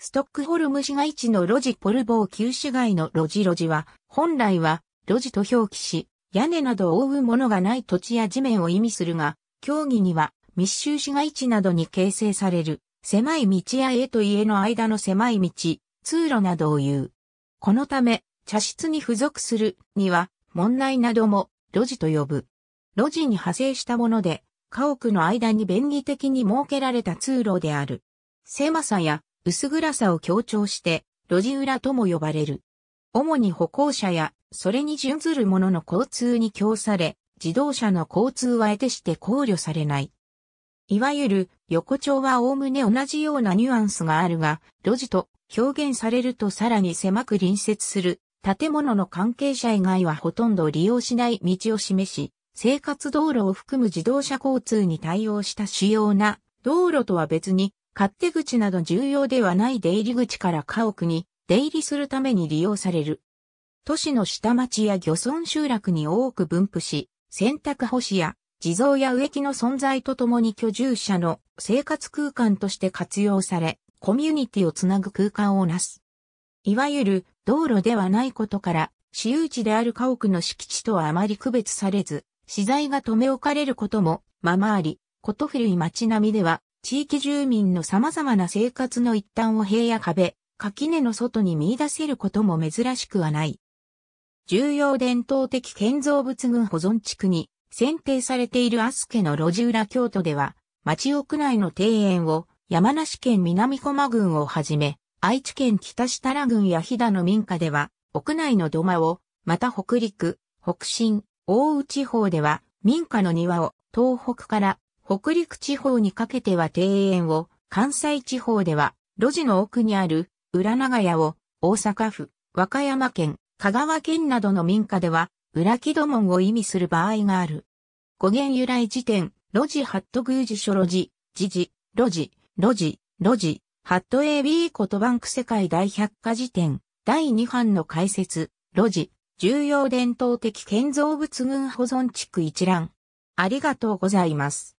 ストックホルム市街地の路地ポルボー旧市街の路地路地は、本来は路地と表記し、屋根などを覆うものがない土地や地面を意味するが、競技には密集市街地などに形成される、狭い道や家と家の間の狭い道、通路などを言う。このため、茶室に付属するには、門内なども路地と呼ぶ。路地に派生したもので、家屋の間に便宜的に設けられた通路である。狭さや薄暗さを強調して、路地裏とも呼ばれる。主に歩行者や、それに準ずる者のの交通に供され、自動車の交通は得てして考慮されない。いわゆる横丁はおおむね同じようなニュアンスがあるが、路地と表現されるとさらに狭く隣接する建物の関係者以外はほとんど利用しない道を示し、生活道路を含む自動車交通に対応した主要な道路とは別に勝手口など重要ではない出入り口から家屋に出入りするために利用される。都市の下町や漁村集落に多く分布し、洗濯干しや地蔵や植木の存在とともに居住者の生活空間として活用され、コミュニティをつなぐ空間をなす。いわゆる道路ではないことから、私有地である家屋の敷地とはあまり区別されず、資材が留め置かれることも、ままあり、こと古い町並みでは、地域住民の様々な生活の一端を塀や壁、垣根の外に見出せることも珍しくはない。重要伝統的建造物群保存地区に選定されているアスケの路地裏京都では、町屋内の庭園を山梨県南駒郡をはじめ、愛知県北設楽郡や飛騨の民家では、屋内の土間を、また北陸、北新、大内地方では、民家の庭を東北から北陸地方にかけては庭園を、関西地方では、路地の奥にある、裏長屋を、大阪府、和歌山県、香川県などの民家では、裏木戸門を意味する場合がある。語源由来辞典、路地ハット宮寺書路地、時事、路地、路地、路地、ハット AB とバンク世界大百科辞典、第2版の解説、路地、重要伝統的建造物群保存地区一覧。ありがとうございます。